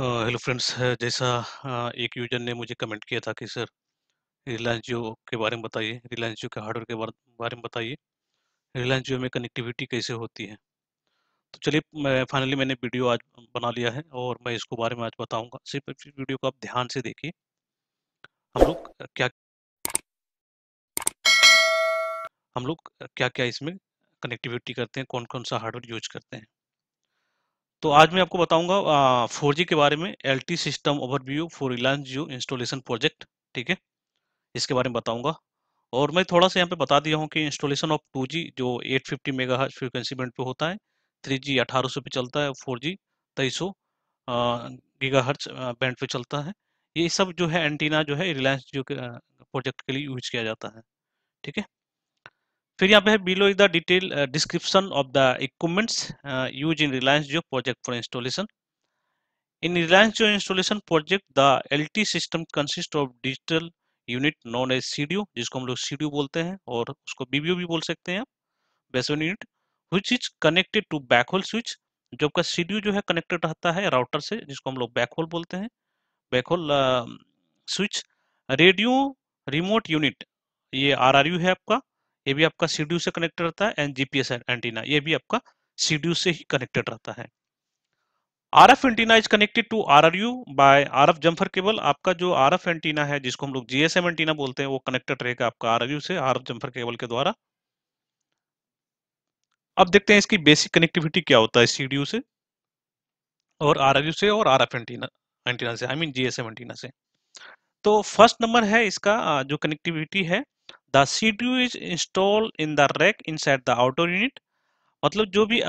Hello friends जैसा एक user ने मुझे कमेंट किया था कि सर रिलायंस जियो के बारे में बताइए रिलायंस जियो के हार्डवेयर के बारे में बताइए रिलायंस जियो में कनेक्टिविटी कैसे होती है तो चलिए मैं फाइनली मैंने वीडियो आज बना लिया है और मैं इसको बारे में आज बताऊंगा सिर्फ वीडियो को आप ध्यान से देखिए हम लोग क्या हम लोग क्या क्या इसमें कनेक्टिविटी करते हैं कौन कौन सा हार्डवेयर यूज करते हैं तो आज मैं आपको बताऊंगा फोर जी के बारे में L T system overview for Reliance Jio installation project ठीक है इसके बारे में बताऊंगा और मैं थोड़ा सा यहाँ पे बता दिया हूँ कि इंस्टॉलेशन ऑफ टू जी जो eight fifty mega frequency band पे होता है थ्री जी अठारह सौ पे चलता है फोर जी तेईस सौ गीगा हर्च बैंड पे चलता है ये सब जो है एंटीना जो है रिलायंस जियो के प्रोजेक्ट के लिए यूज किया जाता है ठीक है फिर यहाँ पे है below is the detail description of the equipments use in Reliance Jio project for installation in Reliance Jio installation project the LT system consist of digital unit known as CDO जिसको हम लोग सीडीओ बोलते हैं और उसको बीबीओ भी बोल सकते हैं आप baseband unit which is connected to backhaul switch जो आपका सीडीओ जो है कनेक्टेड रहता है राउटर से जिसको हम लोग बैकहोल बोलते हैं backhaul switch radio remote unit ये यू है आपका ये भी आपका सीड्यू से कनेक्टेड रहता है एंड जीपीएस एंटीना ये भी आपका सीड्यू से ही कनेक्टेड रहता है R F antenna is connected to R R U by R F jumper cable आपका जो आर एफ एंटीना है जिसको हम लोग जीएसएम एंटीना बोलते हैं वो कनेक्टेड रहेगा आपका आर यू से आर एफ जम्फर केबल के द्वारा अब देखते हैं इसकी बेसिक कनेक्टिविटी क्या होता है सीडीयू से और आर आर यू से और आर एफ एंटीना एंटीना से आई मीन जीएसएम एंटीना से तो फर्स्ट नंबर है इसका जो कनेक्टिविटी है the C is is install in the inside the the unit. Unit मतलब जो भी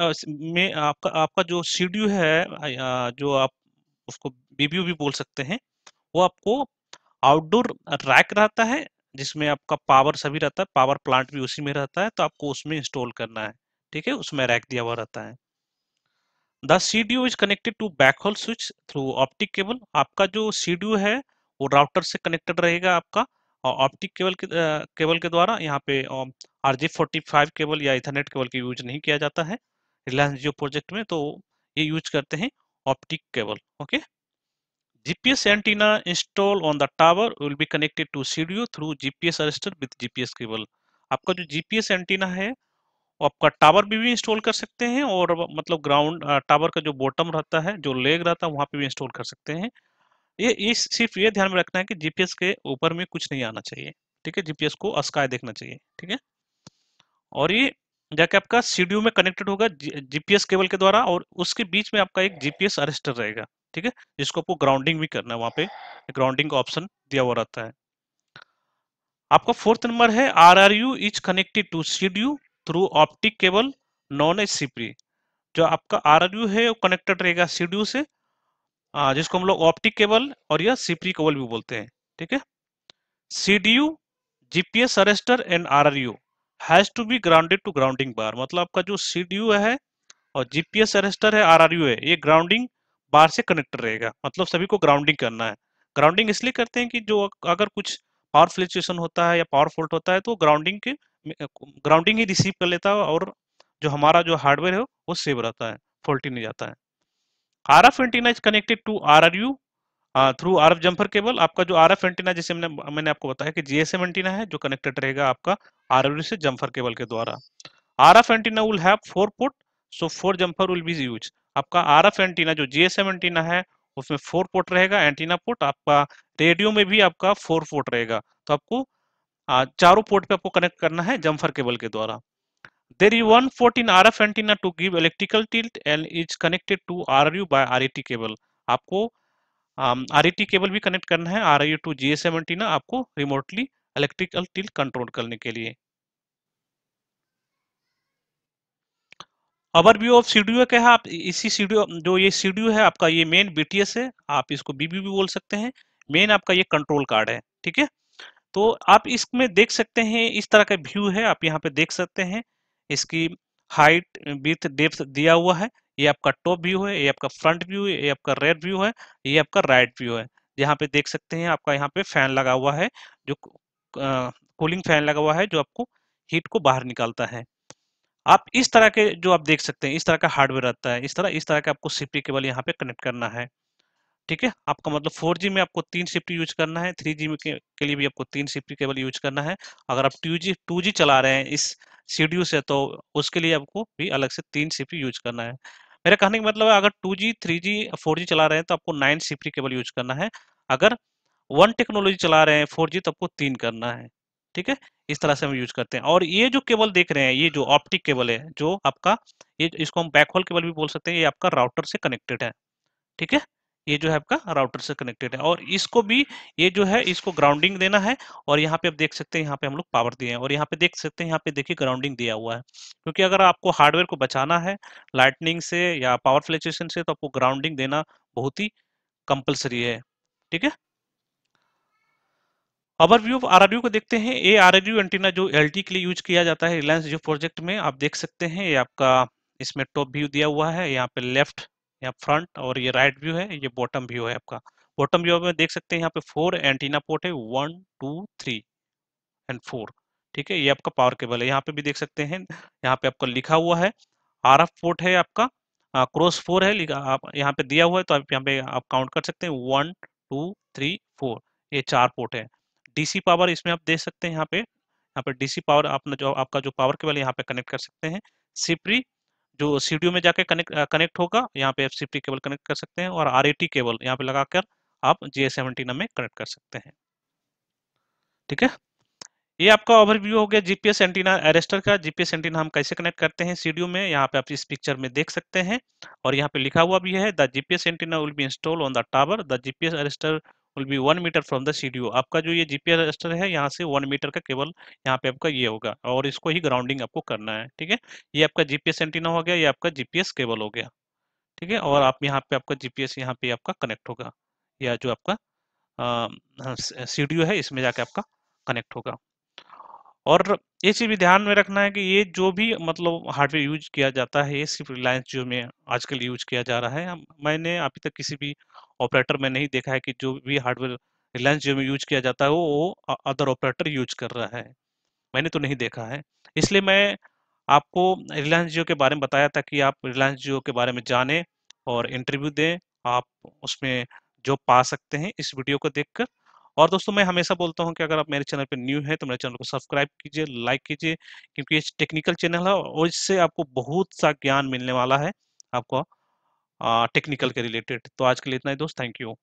में आपका आपका जो सी है जो आप उसको बीबीयू भी बोल सकते हैं वो आपको आउटडोर रैक रहता है जिसमें आपका पावर सभी रहता है पावर प्लांट भी उसी में रहता है तो आपको उसमें इंस्टॉल करना है ठीक है उसमें रैक दिया हुआ रहता है the C D is connected to backhaul switch through optic cable आपका जो सी है वो राउटर से कनेक्टेड रहेगा आपका और ऑप्टिक केबल के केबल के द्वारा यहाँ पे R J forty five cable या इथरनेट केबल की यूज नहीं किया जाता है रिलायंस जियो प्रोजेक्ट में तो ये यूज करते हैं optic cable okay GPS antenna installed on the tower will be connected to CDO through GPS arrestor with GPS cable आपका जो GPS एंटीना है वो आपका टावर भी भी इंस्टॉल कर सकते हैं और मतलब ग्राउंड टावर का जो बॉटम रहता है जो लेग रहता है वहाँ पे भी इंस्टॉल कर सकते हैं ये इस सिर्फ ये ध्यान में रखना है कि जीपीएस के ऊपर में कुछ नहीं आना चाहिए ठीक है जीपीएस को अस्काय देखना चाहिए ठीक है और ये जाके आपका सीडीयू में कनेक्टेड होगा जीपीएस केबल के द्वारा और उसके बीच में आपका एक जीपीएस अरेस्टर रहेगा ठीक है जिसको आपको ग्राउंडिंग भी करना है वहां पे ग्राउंडिंग का ऑप्शन दिया हुआ रहता है आपका फोर्थ नंबर है R R U is connected to CDU through optic cable non H P जो आपका आर आर यू है वो कनेक्टेड रहेगा सीडीयू से आ, जिसको हम लोग ऑप्टिक केबल और या सीपरी केबल भी बोलते हैं ठीक है CDU GPS arrestor and RRU has to be grounded to grounding bar मतलब आपका जो सीडीयू है और जीपीएस अरेस्टर है आरआरयू है ये ग्राउंडिंग बार से कनेक्टेड रहेगा मतलब सभी को ग्राउंडिंग करना है ग्राउंडिंग इसलिए करते हैं कि जो अगर कुछ पावर फ्लक्चुएशन होता है या पावर फोल्ट होता है तो ग्राउंडिंग के ग्राउंडिंग ही रिसीव कर लेता है और जो हमारा जो हार्डवेयर है वो सेव रहता है फॉल्टी नहीं जाता है R F antenna is connected to R R U through R F jumper cable आपका जो आर एफ एंटीना जैसे मैंने मैंने आपको बताया कि जीएसएम एंटीना है जो कनेक्टेड रहेगा आपका आर आर से जम्फर केबल के द्वारा R F antenna will have four port so four jumper will be use आपका आर एफ एंटीना जो जीएसएम एंटीना है उसमें फोर पोर्ट रहेगा एंटीना पोर्ट आपका रेडियो में भी आपका फोर पोर्ट रहेगा तो आपको चारों पोर्ट पे आपको कनेक्ट करना है जम्फर केबल के द्वारा There is one 14 RF antenna to give electrical tilt and is connected to RU by RET cable aapko um, cable cable bhi connect karna hai ru to gsm antenna aapko remotely electrical tilt control karne ke liye overview of CDO क्या है आप इसी सीडियो जो ये सीडियो है आपका ये main BTS है आप इसको बीबी भी बोल सकते हैं मेन आपका ये कंट्रोल कार्ड है ठीक है तो आप इसमें देख सकते हैं इस तरह का व्यू है आप यहाँ पे देख सकते हैं इसकी हाइट विथ डेप्थ दिया हुआ है ये आपका टॉप व्यू है ये आपका फ्रंट व्यू है ये आपका रेयर व्यू है ये आपका राइट व्यू है यहाँ पे देख सकते हैं आपका यहाँ पे फैन लगा हुआ है जो कूलिंग फैन लगा हुआ है जो आपको हीट को बाहर निकालता है आप इस तरह के जो आप देख सकते हैं इस तरह का हार्डवेयर रहता है इस तरह इस तरह का आपको सीपी केबल यहाँ पे कनेक्ट करना है ठीक है आपका मतलब 4G में आपको तीन शिफ्ट यूज करना है 3G में के, के लिए भी आपको तीन शिफ्ट केबल यूज करना है अगर आप 2G 2G चला रहे हैं इस सी से तो उसके लिए आपको भी अलग से तीन शिफ्ट यूज करना है मेरा कहने का मतलब है अगर 2G 3G 4G चला रहे हैं तो आपको नाइन शिफ्ट केबल यूज करना है अगर वन टेक्नोलॉजी चला रहे हैं फोर तो आपको तीन करना है ठीक है इस तरह से हम यूज करते हैं और ये जो केबल देख रहे हैं ये जो ऑप्टिक केबल है जो आपका ये इसको हम बैकहॉल केबल भी बोल सकते हैं ये आपका राउटर से कनेक्टेड है ठीक है ये जो है आपका राउटर से कनेक्टेड है और इसको भी ये जो है इसको ग्राउंडिंग देना है और यहाँ पे आप देख सकते हैं यहाँ पे हम लोग पावर दिए हैं और यहाँ पे देख सकते हैं यहाँ पे देखिए ग्राउंडिंग दिया हुआ है क्योंकि अगर आपको हार्डवेयर को बचाना है लाइटनिंग से या पावर फ्लेक्चुएशन से तो आपको ग्राउंडिंग देना बहुत ही कंपल्सरी है ठीक है अवर आर ऑफ यू को देखते हैं A R R U antenna जो टी के लिए यूज किया जाता है रिलायंस जियो प्रोजेक्ट में आप देख सकते हैं ये आपका इसमें टॉप व्यू दिया हुआ है यहाँ पे लेफ्ट यहाँ फ्रंट और ये राइट व्यू है ये बॉटम व्यू है आपका बॉटम व्यू में देख सकते हैं यहाँ पे फोर एंटीना पोर्ट है one two three and four ठीक है ये आपका पावर केबल है यहाँ पे भी देख सकते हैं यहाँ पे आपका लिखा हुआ है आर पोर्ट है आपका क्रॉस फोर है आप यहाँ पे दिया हुआ है तो आप यहाँ पे आप काउंट कर सकते हैं वन टू थ्री फोर ये चार पोर्ट है डीसी पावर इसमें आप देख सकते हैं यहाँ पे यहाँ पे डीसी पावर आपने जो आपका जो पावर केबल यहाँ पे कनेक्ट कर सकते हैं सिपरी जो सी में जाके कनेक्ट कनेक्ट होगा यहाँ पे एफ केबल कनेक्ट कर सकते हैं और आर केबल यहाँ पे लगाकर आप जी एस में कनेक्ट कर सकते हैं ठीक है ये आपका ओवरव्यू हो गया जीपीएस एंटीना एरेस्टर का जीपीएस एंटीना हम कैसे कनेक्ट करते हैं सी में यहाँ पे आप इस पिक्चर में देख सकते हैं और यहाँ पे लिखा हुआ भी है the GPS antenna will be install on the tower the GPS arrestor will be one metre from the C आपका जो ये जीपीएस रजिस्टर है यहाँ से वन मीटर का केबल यहाँ पे आपका ये होगा और इसको ही ग्राउंडिंग आपको करना है ठीक है ये आपका जीपीएस एंटीना हो गया ये आपका जीपीएस केबल हो गया ठीक है और आप यहाँ पे आपका जीपीएस यहाँ पे आपका कनेक्ट होगा या जो आपका सी डी है इसमें जाके आपका कनेक्ट होगा और ये चीज़ भी ध्यान में रखना है कि ये जो भी मतलब हार्डवेयर यूज किया जाता है ये सिर्फ रिलायंस जियो में आजकल यूज किया जा रहा है मैंने अभी तक किसी भी ऑपरेटर में नहीं देखा है कि जो भी हार्डवेयर रिलायंस जियो में यूज किया जाता है वो अदर ऑपरेटर यूज कर रहा है मैंने तो नहीं देखा है इसलिए मैं आपको रिलायंस जियो के बारे में बताया था कि आप रिलायंस जियो के बारे में जानें और इंटरव्यू दें आप उसमें जॉब पा सकते हैं इस वीडियो को कर और दोस्तों मैं हमेशा बोलता हूं कि अगर आप मेरे चैनल पर न्यू हैं तो मेरे चैनल को सब्सक्राइब कीजिए लाइक कीजिए क्योंकि ये टेक्निकल चैनल है और इससे आपको बहुत सा ज्ञान मिलने वाला है आपको टेक्निकल के रिलेटेड तो आज के लिए इतना ही दोस्त थैंक यू